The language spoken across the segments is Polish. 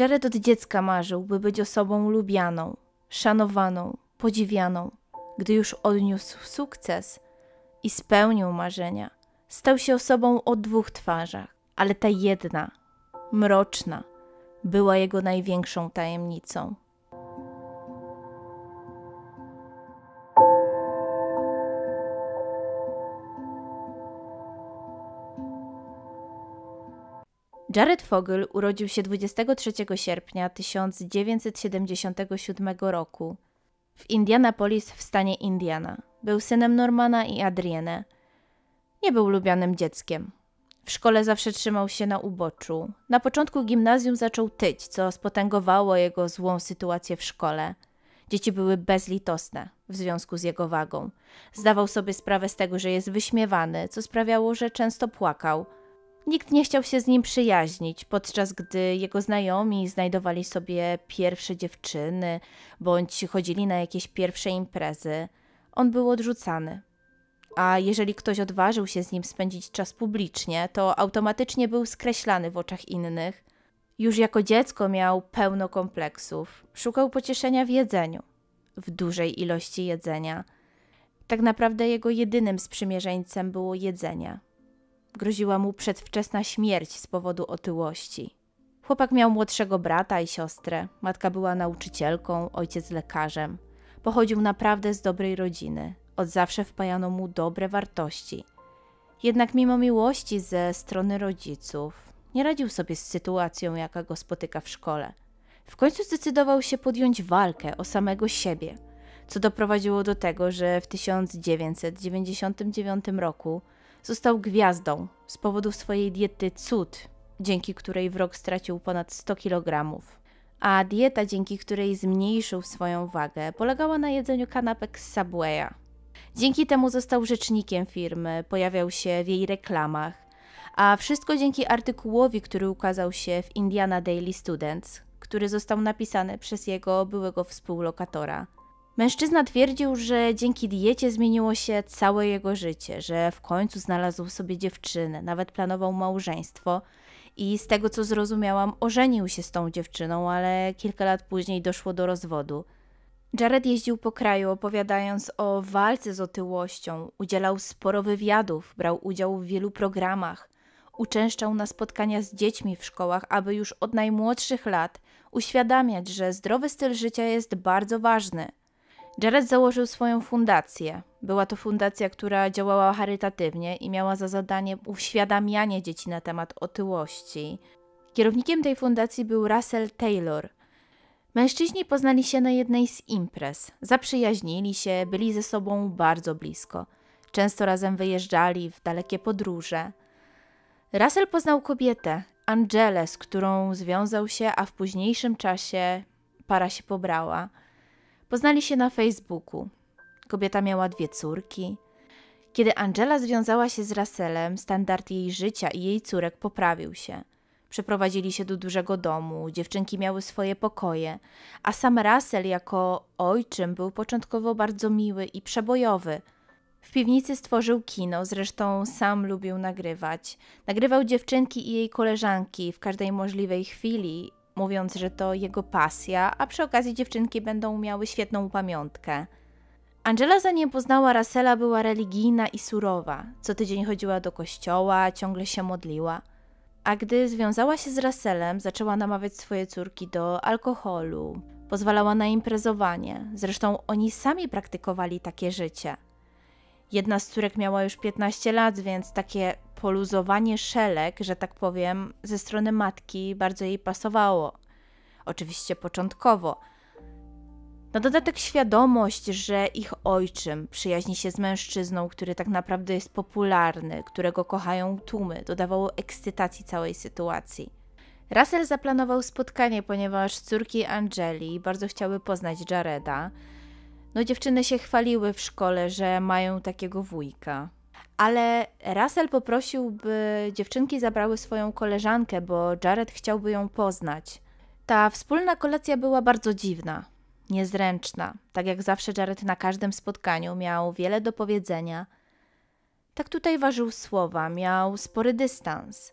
Jared od dziecka marzył, by być osobą lubianą, szanowaną, podziwianą. Gdy już odniósł sukces i spełnił marzenia, stał się osobą o dwóch twarzach, ale ta jedna, mroczna, była jego największą tajemnicą. Jared Fogel urodził się 23 sierpnia 1977 roku w Indianapolis w stanie Indiana. Był synem Normana i Adrienne. Nie był lubianym dzieckiem. W szkole zawsze trzymał się na uboczu. Na początku gimnazjum zaczął tyć, co spotęgowało jego złą sytuację w szkole. Dzieci były bezlitosne w związku z jego wagą. Zdawał sobie sprawę z tego, że jest wyśmiewany, co sprawiało, że często płakał – Nikt nie chciał się z nim przyjaźnić, podczas gdy jego znajomi znajdowali sobie pierwsze dziewczyny bądź chodzili na jakieś pierwsze imprezy, on był odrzucany. A jeżeli ktoś odważył się z nim spędzić czas publicznie, to automatycznie był skreślany w oczach innych. Już jako dziecko miał pełno kompleksów. Szukał pocieszenia w jedzeniu, w dużej ilości jedzenia. Tak naprawdę jego jedynym sprzymierzeńcem było jedzenie. Groziła mu przedwczesna śmierć z powodu otyłości. Chłopak miał młodszego brata i siostrę. Matka była nauczycielką, ojciec lekarzem. Pochodził naprawdę z dobrej rodziny. Od zawsze wpajano mu dobre wartości. Jednak mimo miłości ze strony rodziców, nie radził sobie z sytuacją, jaka go spotyka w szkole. W końcu zdecydował się podjąć walkę o samego siebie, co doprowadziło do tego, że w 1999 roku został gwiazdą z powodu swojej diety cud, dzięki której w rok stracił ponad 100 kg. A dieta, dzięki której zmniejszył swoją wagę, polegała na jedzeniu kanapek z Subwaya. Dzięki temu został rzecznikiem firmy, pojawiał się w jej reklamach, a wszystko dzięki artykułowi, który ukazał się w Indiana Daily Students, który został napisany przez jego byłego współlokatora – Mężczyzna twierdził, że dzięki diecie zmieniło się całe jego życie, że w końcu znalazł sobie dziewczynę, nawet planował małżeństwo i z tego co zrozumiałam, ożenił się z tą dziewczyną, ale kilka lat później doszło do rozwodu. Jared jeździł po kraju opowiadając o walce z otyłością, udzielał sporo wywiadów, brał udział w wielu programach, uczęszczał na spotkania z dziećmi w szkołach, aby już od najmłodszych lat uświadamiać, że zdrowy styl życia jest bardzo ważny – Jared założył swoją fundację. Była to fundacja, która działała charytatywnie i miała za zadanie uświadamianie dzieci na temat otyłości. Kierownikiem tej fundacji był Russell Taylor. Mężczyźni poznali się na jednej z imprez, zaprzyjaźnili się, byli ze sobą bardzo blisko. Często razem wyjeżdżali w dalekie podróże. Russell poznał kobietę, Angelę, z którą związał się, a w późniejszym czasie para się pobrała – Poznali się na Facebooku. Kobieta miała dwie córki. Kiedy Angela związała się z Raselem, standard jej życia i jej córek poprawił się. Przeprowadzili się do dużego domu, dziewczynki miały swoje pokoje, a sam Rasel jako ojczym był początkowo bardzo miły i przebojowy. W piwnicy stworzył kino, zresztą sam lubił nagrywać. Nagrywał dziewczynki i jej koleżanki w każdej możliwej chwili mówiąc, że to jego pasja, a przy okazji dziewczynki będą miały świetną pamiątkę. Angela, zanim poznała Rasela, była religijna i surowa. Co tydzień chodziła do kościoła, ciągle się modliła. A gdy związała się z Raselem, zaczęła namawiać swoje córki do alkoholu, pozwalała na imprezowanie. Zresztą oni sami praktykowali takie życie. Jedna z córek miała już 15 lat, więc takie poluzowanie szelek, że tak powiem, ze strony matki bardzo jej pasowało. Oczywiście początkowo. Na dodatek świadomość, że ich ojczym przyjaźni się z mężczyzną, który tak naprawdę jest popularny, którego kochają tłumy, dodawało ekscytacji całej sytuacji. Russell zaplanował spotkanie, ponieważ córki Angeli bardzo chciały poznać Jareda. No dziewczyny się chwaliły w szkole, że mają takiego wujka. Ale Russell poprosił, by dziewczynki zabrały swoją koleżankę, bo Jared chciałby ją poznać. Ta wspólna kolacja była bardzo dziwna, niezręczna. Tak jak zawsze Jared na każdym spotkaniu miał wiele do powiedzenia. Tak tutaj ważył słowa, miał spory dystans –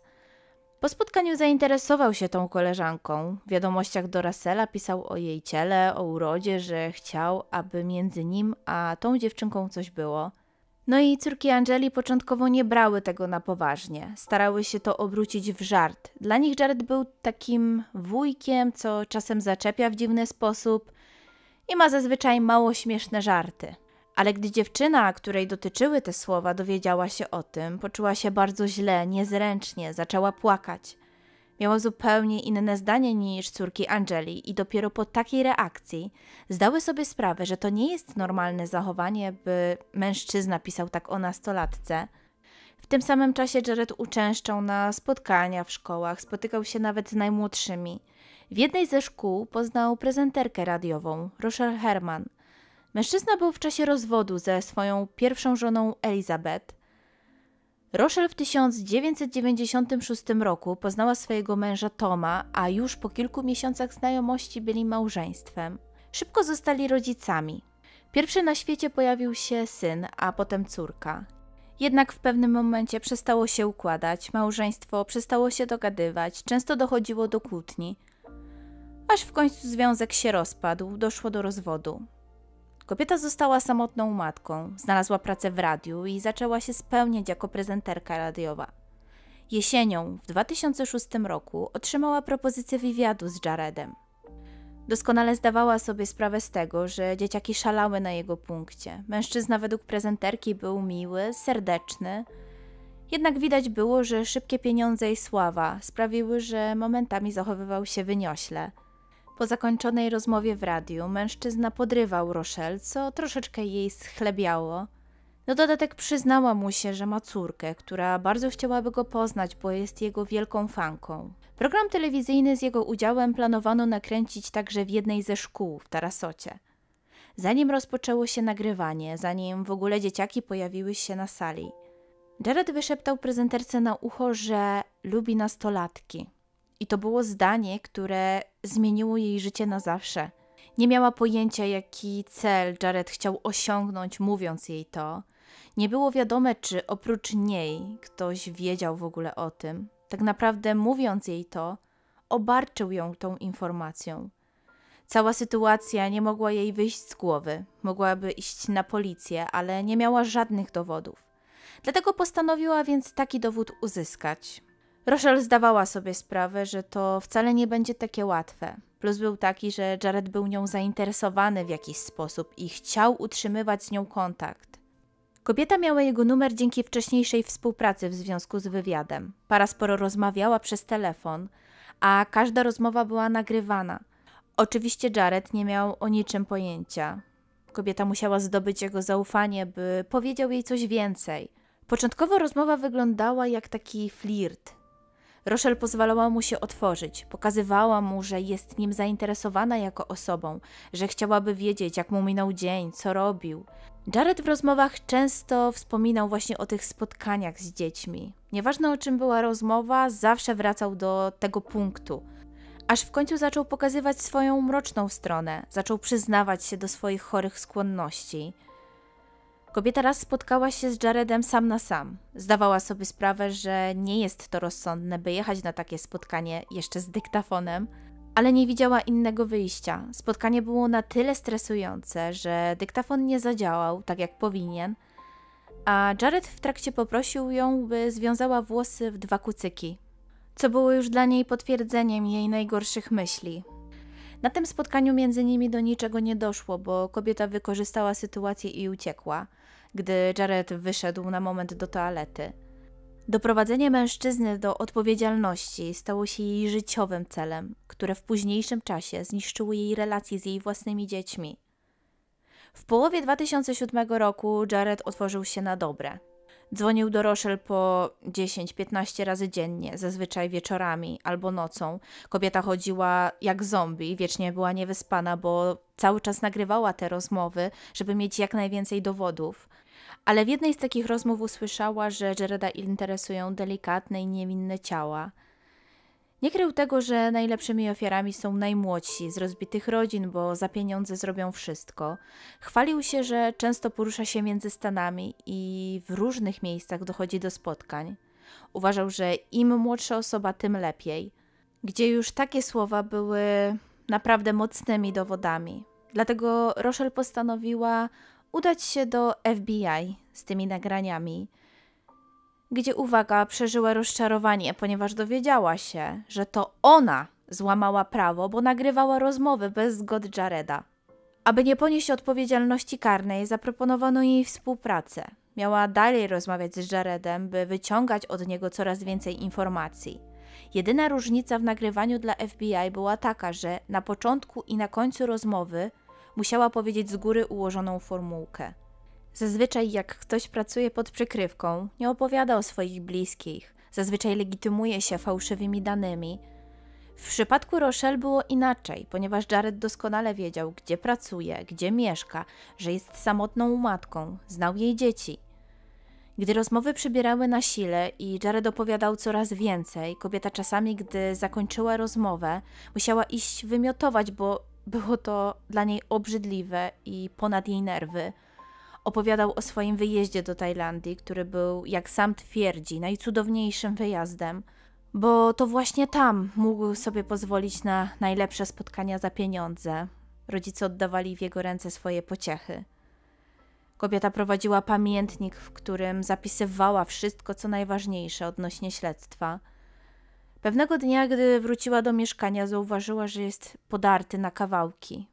po spotkaniu zainteresował się tą koleżanką. W wiadomościach do Rasela pisał o jej ciele, o urodzie, że chciał, aby między nim a tą dziewczynką coś było. No i córki Angeli początkowo nie brały tego na poważnie. Starały się to obrócić w żart. Dla nich Jared był takim wujkiem, co czasem zaczepia w dziwny sposób i ma zazwyczaj mało śmieszne żarty. Ale gdy dziewczyna, której dotyczyły te słowa, dowiedziała się o tym, poczuła się bardzo źle, niezręcznie, zaczęła płakać. Miała zupełnie inne zdanie niż córki Angeli i dopiero po takiej reakcji zdały sobie sprawę, że to nie jest normalne zachowanie, by mężczyzna pisał tak o nastolatce. W tym samym czasie Jared uczęszczał na spotkania w szkołach, spotykał się nawet z najmłodszymi. W jednej ze szkół poznał prezenterkę radiową, Rochelle Herman – Mężczyzna był w czasie rozwodu ze swoją pierwszą żoną Elizabeth. Rochelle w 1996 roku poznała swojego męża Toma, a już po kilku miesiącach znajomości byli małżeństwem. Szybko zostali rodzicami. Pierwszy na świecie pojawił się syn, a potem córka. Jednak w pewnym momencie przestało się układać, małżeństwo przestało się dogadywać, często dochodziło do kłótni. Aż w końcu związek się rozpadł, doszło do rozwodu. Kobieta została samotną matką, znalazła pracę w radiu i zaczęła się spełniać jako prezenterka radiowa. Jesienią w 2006 roku otrzymała propozycję wywiadu z Jaredem. Doskonale zdawała sobie sprawę z tego, że dzieciaki szalały na jego punkcie. Mężczyzna według prezenterki był miły, serdeczny. Jednak widać było, że szybkie pieniądze i sława sprawiły, że momentami zachowywał się wyniośle – po zakończonej rozmowie w radiu mężczyzna podrywał Rochelle, co troszeczkę jej schlebiało. Na dodatek przyznała mu się, że ma córkę, która bardzo chciałaby go poznać, bo jest jego wielką fanką. Program telewizyjny z jego udziałem planowano nakręcić także w jednej ze szkół w Tarasocie. Zanim rozpoczęło się nagrywanie, zanim w ogóle dzieciaki pojawiły się na sali, Jared wyszeptał prezenterce na ucho, że lubi nastolatki. I to było zdanie, które zmieniło jej życie na zawsze. Nie miała pojęcia, jaki cel Jared chciał osiągnąć, mówiąc jej to. Nie było wiadome, czy oprócz niej ktoś wiedział w ogóle o tym. Tak naprawdę, mówiąc jej to, obarczył ją tą informacją. Cała sytuacja nie mogła jej wyjść z głowy. Mogłaby iść na policję, ale nie miała żadnych dowodów. Dlatego postanowiła więc taki dowód uzyskać. Rochelle zdawała sobie sprawę, że to wcale nie będzie takie łatwe. Plus był taki, że Jared był nią zainteresowany w jakiś sposób i chciał utrzymywać z nią kontakt. Kobieta miała jego numer dzięki wcześniejszej współpracy w związku z wywiadem. Para sporo rozmawiała przez telefon, a każda rozmowa była nagrywana. Oczywiście Jared nie miał o niczym pojęcia. Kobieta musiała zdobyć jego zaufanie, by powiedział jej coś więcej. Początkowo rozmowa wyglądała jak taki flirt, Rochelle pozwalała mu się otworzyć, pokazywała mu, że jest nim zainteresowana jako osobą, że chciałaby wiedzieć, jak mu minął dzień, co robił. Jared w rozmowach często wspominał właśnie o tych spotkaniach z dziećmi. Nieważne o czym była rozmowa, zawsze wracał do tego punktu. Aż w końcu zaczął pokazywać swoją mroczną stronę, zaczął przyznawać się do swoich chorych skłonności. Kobieta raz spotkała się z Jaredem sam na sam. Zdawała sobie sprawę, że nie jest to rozsądne, by jechać na takie spotkanie jeszcze z dyktafonem, ale nie widziała innego wyjścia. Spotkanie było na tyle stresujące, że dyktafon nie zadziałał tak jak powinien, a Jared w trakcie poprosił ją, by związała włosy w dwa kucyki, co było już dla niej potwierdzeniem jej najgorszych myśli. Na tym spotkaniu między nimi do niczego nie doszło, bo kobieta wykorzystała sytuację i uciekła gdy Jared wyszedł na moment do toalety. Doprowadzenie mężczyzny do odpowiedzialności stało się jej życiowym celem, które w późniejszym czasie zniszczyło jej relacje z jej własnymi dziećmi. W połowie 2007 roku Jared otworzył się na dobre. Dzwonił do Rochelle po 10-15 razy dziennie, zazwyczaj wieczorami albo nocą. Kobieta chodziła jak zombie, wiecznie była niewyspana, bo cały czas nagrywała te rozmowy, żeby mieć jak najwięcej dowodów ale w jednej z takich rozmów usłyszała, że Jareda interesują delikatne i niewinne ciała. Nie krył tego, że najlepszymi ofiarami są najmłodsi z rozbitych rodzin, bo za pieniądze zrobią wszystko. Chwalił się, że często porusza się między Stanami i w różnych miejscach dochodzi do spotkań. Uważał, że im młodsza osoba, tym lepiej. Gdzie już takie słowa były naprawdę mocnymi dowodami. Dlatego Rochelle postanowiła udać się do FBI z tymi nagraniami, gdzie uwaga przeżyła rozczarowanie, ponieważ dowiedziała się, że to ona złamała prawo, bo nagrywała rozmowy bez zgody Jareda. Aby nie ponieść odpowiedzialności karnej, zaproponowano jej współpracę. Miała dalej rozmawiać z Jaredem, by wyciągać od niego coraz więcej informacji. Jedyna różnica w nagrywaniu dla FBI była taka, że na początku i na końcu rozmowy musiała powiedzieć z góry ułożoną formułkę. Zazwyczaj, jak ktoś pracuje pod przykrywką, nie opowiada o swoich bliskich, zazwyczaj legitymuje się fałszywymi danymi. W przypadku Rochelle było inaczej, ponieważ Jared doskonale wiedział, gdzie pracuje, gdzie mieszka, że jest samotną matką, znał jej dzieci. Gdy rozmowy przybierały na sile i Jared opowiadał coraz więcej, kobieta czasami, gdy zakończyła rozmowę, musiała iść wymiotować, bo było to dla niej obrzydliwe i ponad jej nerwy. Opowiadał o swoim wyjeździe do Tajlandii, który był, jak sam twierdzi, najcudowniejszym wyjazdem, bo to właśnie tam mógł sobie pozwolić na najlepsze spotkania za pieniądze. Rodzice oddawali w jego ręce swoje pociechy. Kobieta prowadziła pamiętnik, w którym zapisywała wszystko, co najważniejsze odnośnie śledztwa. Pewnego dnia, gdy wróciła do mieszkania, zauważyła, że jest podarty na kawałki.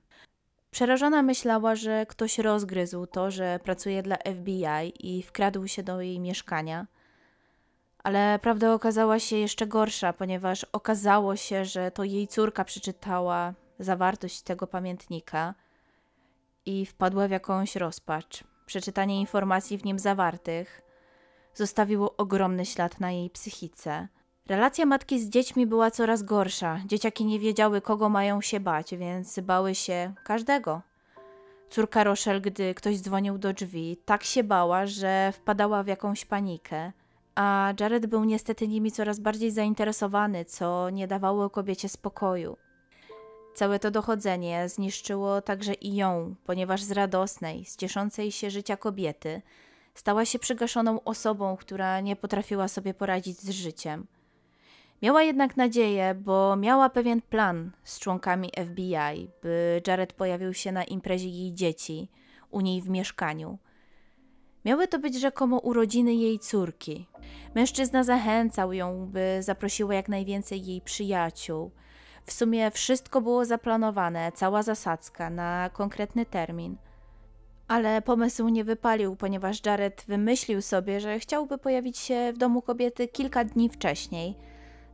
Przerażona myślała, że ktoś rozgryzł to, że pracuje dla FBI i wkradł się do jej mieszkania. Ale prawda okazała się jeszcze gorsza, ponieważ okazało się, że to jej córka przeczytała zawartość tego pamiętnika i wpadła w jakąś rozpacz. Przeczytanie informacji w nim zawartych zostawiło ogromny ślad na jej psychice Relacja matki z dziećmi była coraz gorsza. Dzieciaki nie wiedziały, kogo mają się bać, więc bały się każdego. Córka Rochelle, gdy ktoś dzwonił do drzwi, tak się bała, że wpadała w jakąś panikę. A Jared był niestety nimi coraz bardziej zainteresowany, co nie dawało kobiecie spokoju. Całe to dochodzenie zniszczyło także i ją, ponieważ z radosnej, z cieszącej się życia kobiety stała się przygaszoną osobą, która nie potrafiła sobie poradzić z życiem. Miała jednak nadzieję, bo miała pewien plan z członkami FBI, by Jared pojawił się na imprezie jej dzieci u niej w mieszkaniu. Miały to być rzekomo urodziny jej córki. Mężczyzna zachęcał ją, by zaprosiła jak najwięcej jej przyjaciół. W sumie wszystko było zaplanowane, cała zasadzka na konkretny termin. Ale pomysł nie wypalił, ponieważ Jared wymyślił sobie, że chciałby pojawić się w domu kobiety kilka dni wcześniej –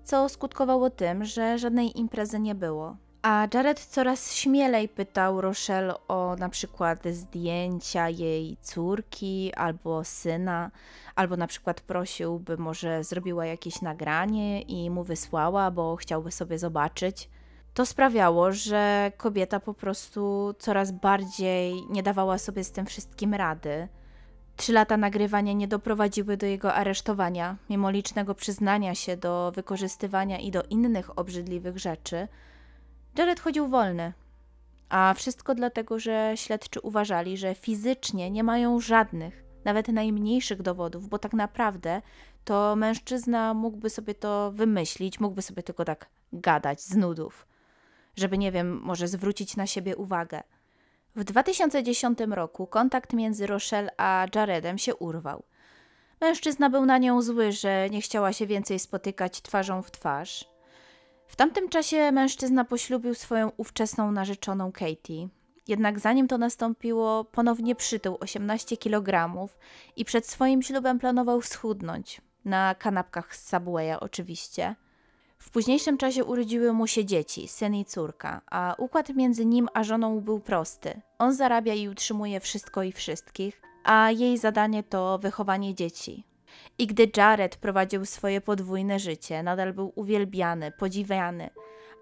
co skutkowało tym, że żadnej imprezy nie było. A Jared coraz śmielej pytał Rochelle o na przykład zdjęcia jej córki albo syna, albo na przykład prosił, by może zrobiła jakieś nagranie i mu wysłała, bo chciałby sobie zobaczyć. To sprawiało, że kobieta po prostu coraz bardziej nie dawała sobie z tym wszystkim rady. Trzy lata nagrywania nie doprowadziły do jego aresztowania, mimo licznego przyznania się do wykorzystywania i do innych obrzydliwych rzeczy. Jared chodził wolny, a wszystko dlatego, że śledczy uważali, że fizycznie nie mają żadnych, nawet najmniejszych dowodów, bo tak naprawdę to mężczyzna mógłby sobie to wymyślić, mógłby sobie tylko tak gadać z nudów, żeby, nie wiem, może zwrócić na siebie uwagę. W 2010 roku kontakt między Rochelle a Jaredem się urwał. Mężczyzna był na nią zły, że nie chciała się więcej spotykać twarzą w twarz. W tamtym czasie mężczyzna poślubił swoją ówczesną narzeczoną Katie. Jednak zanim to nastąpiło, ponownie przytył 18 kg i przed swoim ślubem planował schudnąć. Na kanapkach z Subwaya oczywiście. W późniejszym czasie urodziły mu się dzieci, syn i córka, a układ między nim a żoną był prosty. On zarabia i utrzymuje wszystko i wszystkich, a jej zadanie to wychowanie dzieci. I gdy Jared prowadził swoje podwójne życie, nadal był uwielbiany, podziwiany,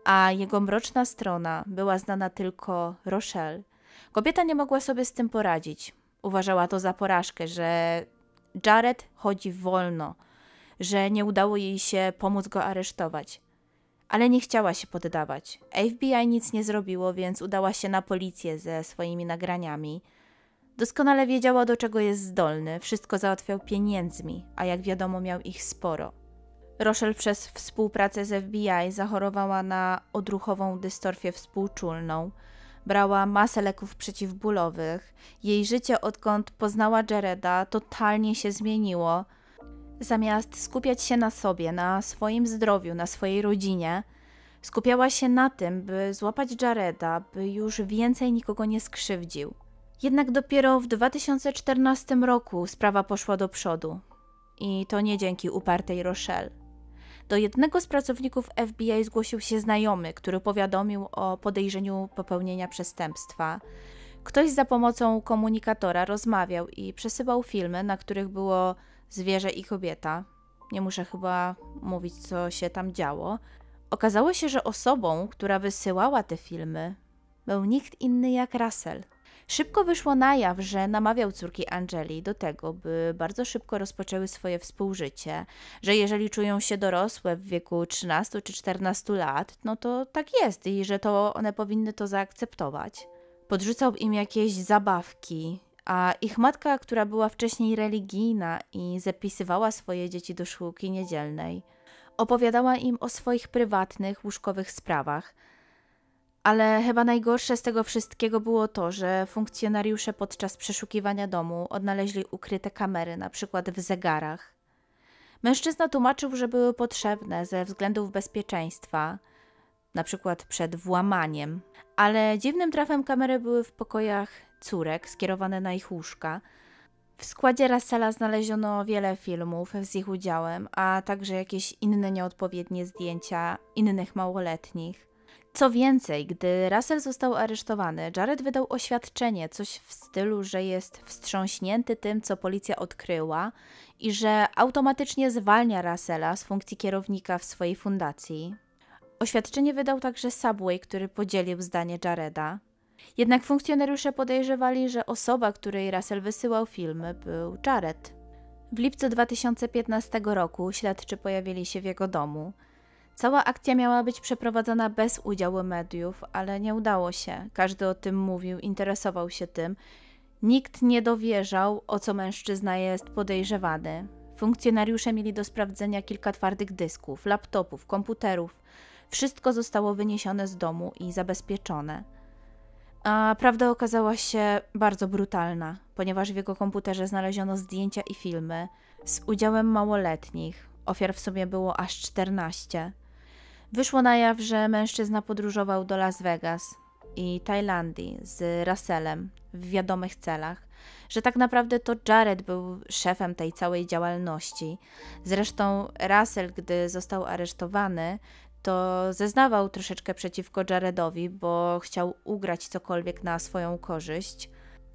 a jego mroczna strona była znana tylko Rochelle. Kobieta nie mogła sobie z tym poradzić. Uważała to za porażkę, że Jared chodzi wolno, że nie udało jej się pomóc go aresztować. Ale nie chciała się poddawać. FBI nic nie zrobiło, więc udała się na policję ze swoimi nagraniami. Doskonale wiedziała, do czego jest zdolny, wszystko załatwiał pieniędzmi, a jak wiadomo, miał ich sporo. Rochelle przez współpracę z FBI zachorowała na odruchową dystorfię współczulną, brała masę leków przeciwbólowych. Jej życie, odkąd poznała Jareda, totalnie się zmieniło zamiast skupiać się na sobie, na swoim zdrowiu, na swojej rodzinie, skupiała się na tym, by złapać Jareda, by już więcej nikogo nie skrzywdził. Jednak dopiero w 2014 roku sprawa poszła do przodu. I to nie dzięki upartej Rochelle. Do jednego z pracowników FBI zgłosił się znajomy, który powiadomił o podejrzeniu popełnienia przestępstwa. Ktoś za pomocą komunikatora rozmawiał i przesyłał filmy, na których było zwierzę i kobieta. Nie muszę chyba mówić, co się tam działo. Okazało się, że osobą, która wysyłała te filmy, był nikt inny jak Russell. Szybko wyszło na jaw, że namawiał córki Angeli do tego, by bardzo szybko rozpoczęły swoje współżycie, że jeżeli czują się dorosłe w wieku 13 czy 14 lat, no to tak jest i że to one powinny to zaakceptować. Podrzucał im jakieś zabawki, a ich matka, która była wcześniej religijna i zapisywała swoje dzieci do szkółki niedzielnej, opowiadała im o swoich prywatnych, łóżkowych sprawach. Ale chyba najgorsze z tego wszystkiego było to, że funkcjonariusze podczas przeszukiwania domu odnaleźli ukryte kamery, na przykład w zegarach. Mężczyzna tłumaczył, że były potrzebne ze względów bezpieczeństwa, na przykład przed włamaniem, ale dziwnym trafem kamery były w pokojach córek skierowane na ich łóżka. W składzie Rassela znaleziono wiele filmów z ich udziałem, a także jakieś inne nieodpowiednie zdjęcia innych małoletnich. Co więcej, gdy Russell został aresztowany, Jared wydał oświadczenie, coś w stylu, że jest wstrząśnięty tym, co policja odkryła i że automatycznie zwalnia Russella z funkcji kierownika w swojej fundacji. Oświadczenie wydał także Subway, który podzielił zdanie Jareda. Jednak funkcjonariusze podejrzewali, że osoba, której Russell wysyłał filmy, był Jared. W lipcu 2015 roku śledczy pojawili się w jego domu. Cała akcja miała być przeprowadzona bez udziału mediów, ale nie udało się. Każdy o tym mówił, interesował się tym. Nikt nie dowierzał, o co mężczyzna jest podejrzewany. Funkcjonariusze mieli do sprawdzenia kilka twardych dysków, laptopów, komputerów. Wszystko zostało wyniesione z domu i zabezpieczone. A prawda okazała się bardzo brutalna, ponieważ w jego komputerze znaleziono zdjęcia i filmy z udziałem małoletnich. Ofiar w sumie było aż 14. Wyszło na jaw, że mężczyzna podróżował do Las Vegas i Tajlandii z Russellem w wiadomych celach, że tak naprawdę to Jared był szefem tej całej działalności. Zresztą Russell, gdy został aresztowany, to zeznawał troszeczkę przeciwko Jaredowi, bo chciał ugrać cokolwiek na swoją korzyść.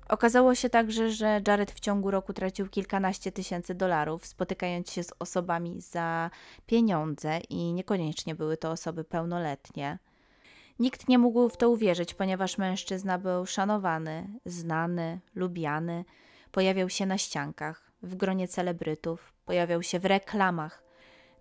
Okazało się także, że Jared w ciągu roku tracił kilkanaście tysięcy dolarów, spotykając się z osobami za pieniądze i niekoniecznie były to osoby pełnoletnie. Nikt nie mógł w to uwierzyć, ponieważ mężczyzna był szanowany, znany, lubiany, pojawiał się na ściankach, w gronie celebrytów, pojawiał się w reklamach.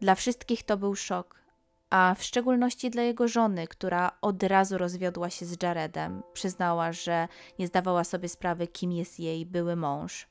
Dla wszystkich to był szok, a w szczególności dla jego żony, która od razu rozwiodła się z Jaredem. Przyznała, że nie zdawała sobie sprawy, kim jest jej były mąż.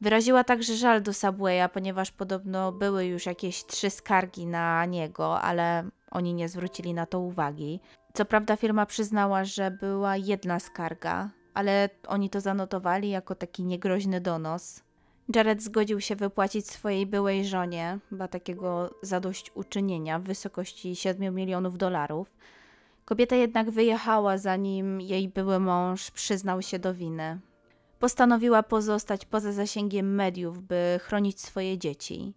Wyraziła także żal do Subwaya, ponieważ podobno były już jakieś trzy skargi na niego, ale oni nie zwrócili na to uwagi. Co prawda firma przyznała, że była jedna skarga, ale oni to zanotowali jako taki niegroźny donos. Jared zgodził się wypłacić swojej byłej żonie chyba takiego zadośćuczynienia w wysokości 7 milionów dolarów. Kobieta jednak wyjechała, zanim jej były mąż przyznał się do winy. Postanowiła pozostać poza zasięgiem mediów, by chronić swoje dzieci,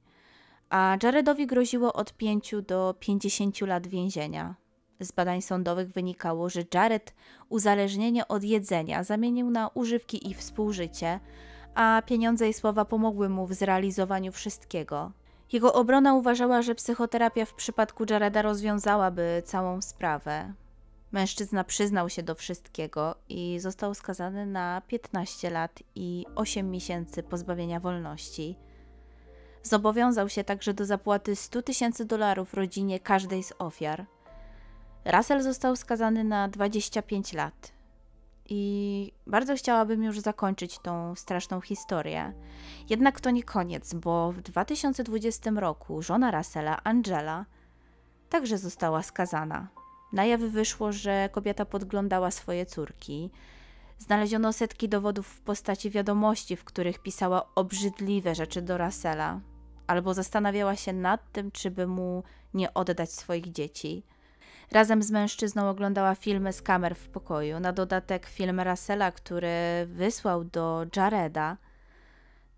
a Jaredowi groziło od 5 do 50 lat więzienia. Z badań sądowych wynikało, że Jared uzależnienie od jedzenia zamienił na używki i współżycie, a pieniądze i słowa pomogły mu w zrealizowaniu wszystkiego. Jego obrona uważała, że psychoterapia w przypadku Jareda rozwiązałaby całą sprawę. Mężczyzna przyznał się do wszystkiego i został skazany na 15 lat i 8 miesięcy pozbawienia wolności. Zobowiązał się także do zapłaty 100 tysięcy dolarów rodzinie każdej z ofiar. Russell został skazany na 25 lat i bardzo chciałabym już zakończyć tą straszną historię. Jednak to nie koniec, bo w 2020 roku żona Russella, Angela, także została skazana. Na jaw wyszło, że kobieta podglądała swoje córki. Znaleziono setki dowodów w postaci wiadomości, w których pisała obrzydliwe rzeczy do Russella, albo zastanawiała się nad tym, czy by mu nie oddać swoich dzieci – Razem z mężczyzną oglądała filmy z kamer w pokoju. Na dodatek film Rasela, który wysłał do Jareda,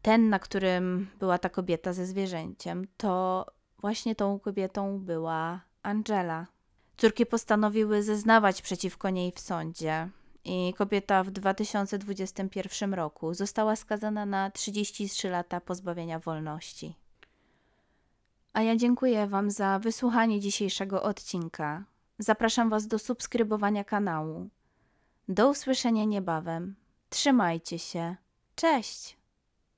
ten, na którym była ta kobieta ze zwierzęciem, to właśnie tą kobietą była Angela. Córki postanowiły zeznawać przeciwko niej w sądzie i kobieta w 2021 roku została skazana na 33 lata pozbawienia wolności. A ja dziękuję Wam za wysłuchanie dzisiejszego odcinka. Zapraszam Was do subskrybowania kanału. Do usłyszenia niebawem. Trzymajcie się. Cześć!